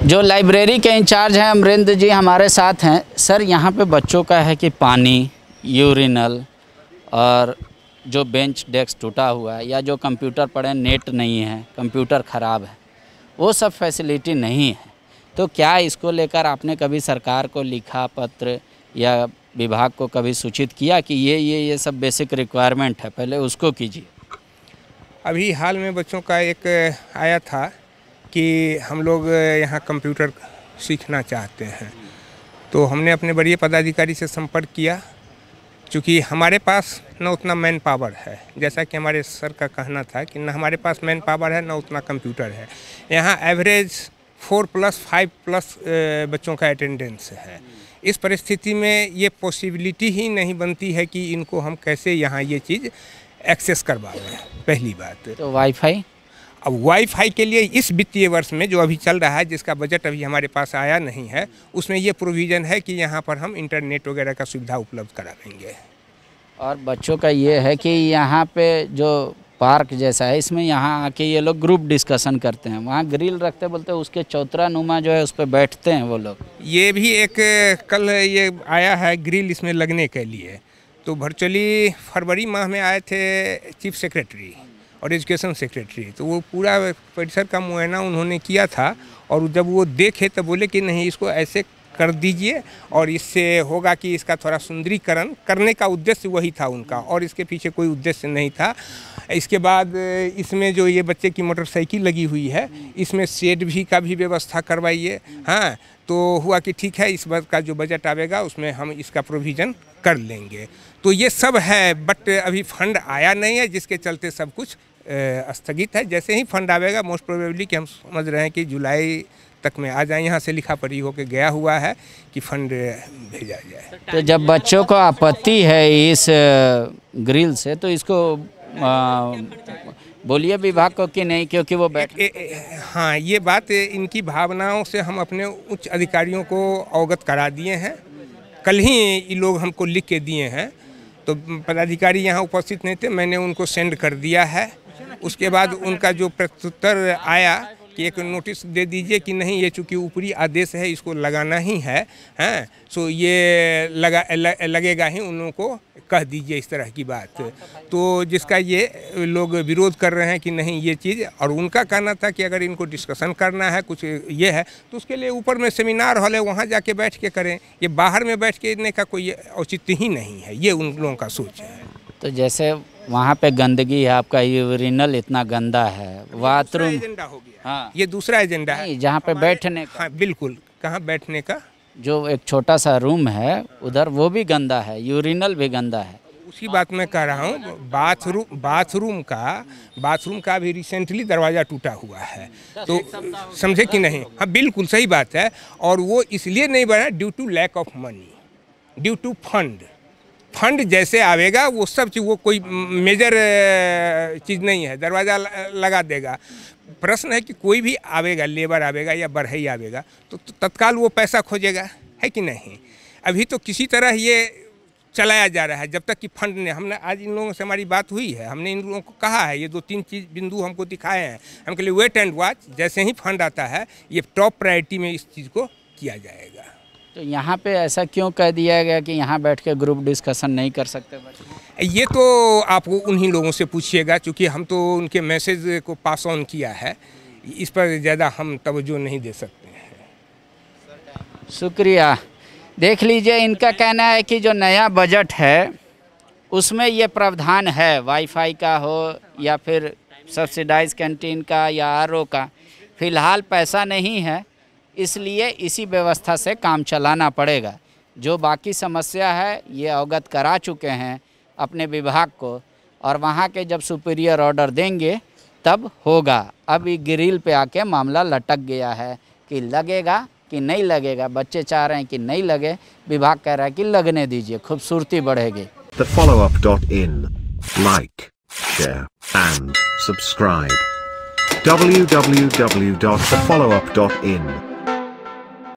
जो लाइब्रेरी के इंचार्ज हैं अमरेंद्र जी हमारे साथ हैं सर यहाँ पे बच्चों का है कि पानी यूरिनल और जो बेंच डेस्क टूटा हुआ है या जो कंप्यूटर पड़े नेट नहीं है कंप्यूटर ख़राब है वो सब फैसिलिटी नहीं है तो क्या इसको लेकर आपने कभी सरकार को लिखा पत्र या विभाग को कभी सूचित किया कि ये ये ये सब बेसिक रिक्वायरमेंट है पहले उसको कीजिए अभी हाल में बच्चों का एक आया था कि हम लोग यहाँ कंप्यूटर सीखना चाहते हैं तो हमने अपने बड़े पदाधिकारी से संपर्क किया क्योंकि हमारे पास न उतना मैन पावर है जैसा कि हमारे सर का कहना था कि न हमारे पास मैन पावर है न उतना कंप्यूटर है यहाँ average four plus five plus बच्चों का अटेंडेंस है इस परिस्थिति में ये पॉसिबिलिटी ही नहीं बनती है कि इनको हम कैसे यहाँ ये चीज़ एक्सेस करवा पहली बात तो वाईफाई अब वाईफाई के लिए इस वित्तीय वर्ष में जो अभी चल रहा है जिसका बजट अभी हमारे पास आया नहीं है उसमें ये प्रोविज़न है कि यहाँ पर हम इंटरनेट वगैरह का सुविधा उपलब्ध करा देंगे और बच्चों का ये है कि यहाँ पे जो पार्क जैसा है इसमें यहाँ आके ये लोग ग्रुप डिस्कशन करते हैं वहाँ ग्रिल रखते बोलते उसके चौथरा नुमा जो है उस पर बैठते हैं वो लोग ये भी एक कल ये आया है ग्रिल इसमें लगने के लिए तो वर्चुअली फरवरी माह में आए थे चीफ सेक्रेटरी और एजुकेशन सेक्रेटरी तो वो पूरा परिसर का मुआयना उन्होंने किया था और जब वो देखे तो बोले कि नहीं इसको ऐसे कर दीजिए और इससे होगा कि इसका थोड़ा सुंदरीकरण करने का उद्देश्य वही था उनका और इसके पीछे कोई उद्देश्य नहीं था इसके बाद इसमें जो ये बच्चे की मोटरसाइकिल लगी हुई है इसमें सेड भी का भी व्यवस्था करवाइए हाँ तो हुआ कि ठीक है इस बार का जो बजट आवेगा उसमें हम इसका प्रोविज़न कर लेंगे तो ये सब है बट अभी फंड आया नहीं है जिसके चलते सब कुछ स्थगित है जैसे ही फंड आवेगा मोस्ट प्रोबेबली कि हम समझ रहे हैं कि जुलाई तक में आ जाए यहाँ से लिखा पढ़ी के गया हुआ है कि फंड भेजा जाए तो, तो जब बच्चों को आपत्ति है इस ग्रिल से तो इसको बोलिए विभाग को कि नहीं क्योंकि वो बैठ हाँ ये बात इनकी भावनाओं से हम अपने उच्च अधिकारियों को अवगत करा दिए हैं कल ही ये लोग हमको लिख के दिए हैं तो पदाधिकारी यहाँ उपस्थित नहीं थे मैंने उनको सेंड कर दिया है उसके बाद उनका जो प्रत्युत्तर आया कि एक नोटिस दे दीजिए कि नहीं ये चूँकि ऊपरी आदेश है इसको लगाना ही है हैं हाँ, सो ये लगा ल, लगेगा ही उन लोगों को कह दीजिए इस तरह की बात तो जिसका ये लोग विरोध कर रहे हैं कि नहीं ये चीज़ और उनका कहना था कि अगर इनको डिस्कशन करना है कुछ ये है तो उसके लिए ऊपर में सेमिनार हॉल है वहाँ जाके बैठ के करें ये बाहर में बैठ के का कोई औचित्य ही नहीं है ये उन लोगों का सोच है तो जैसे वहाँ पे गंदगी है आपका यूरिनल इतना गंदा है बाथरूम अच्छा, एजेंडा हो गया हाँ ये दूसरा एजेंडा है जहाँ पे बैठने का हाँ बिल्कुल कहाँ बैठने का जो एक छोटा सा रूम है उधर वो भी गंदा है यूरिनल भी गंदा है उसी बात मैं कह रहा हूँ बाथरूम बाथरूम का बाथरूम का भी रिसेंटली दरवाज़ा टूटा हुआ है तो समझे कि नहीं हाँ बिल्कुल सही बात है और वो इसलिए नहीं बना due to lack of money due to fund fund जैसे आवेगा वो सब चीज़ वो कोई मेजर चीज़ नहीं है दरवाज़ा लगा देगा प्रश्न है कि कोई भी आवेगा लेबर आवेगा या बढ़ई आवेगा तो, तो तत्काल वो पैसा खोजेगा है कि नहीं अभी तो किसी तरह ये चलाया जा रहा है जब तक कि फंड ने हमने आज इन लोगों से हमारी बात हुई है हमने इन लोगों को कहा है ये दो तीन चीज बिंदु हमको दिखाए हैं हम कह लिए वेट एंड वॉच जैसे ही फंड आता है ये टॉप प्रायोरिटी में इस चीज़ को किया जाएगा तो यहाँ पे ऐसा क्यों कह दिया गया कि यहाँ बैठ के ग्रुप डिस्कशन नहीं कर सकते ये तो आपको उन्हीं लोगों से पूछिएगा क्योंकि हम तो उनके मैसेज को पास ऑन किया है इस पर ज़्यादा हम तवज्जो नहीं दे सकते हैं शुक्रिया देख लीजिए इनका कहना है कि जो नया बजट है उसमें ये प्रावधान है वाईफाई का हो या फिर सब्सिडाइज कैंटीन का या आर का फ़िलहाल पैसा नहीं है इसलिए इसी व्यवस्था से काम चलाना पड़ेगा जो बाकी समस्या है ये अवगत करा चुके हैं अपने विभाग को और वहाँ के जब सुपीरियर ऑर्डर देंगे तब होगा अभी ग्रिल पे आके मामला लटक गया है कि लगेगा कि नहीं लगेगा बच्चे चाह रहे हैं कि नहीं लगे विभाग कह रहा है कि लगने दीजिए खूबसूरती बढ़ेगी the follow up dot in like share and subscribe www.thefollowup.in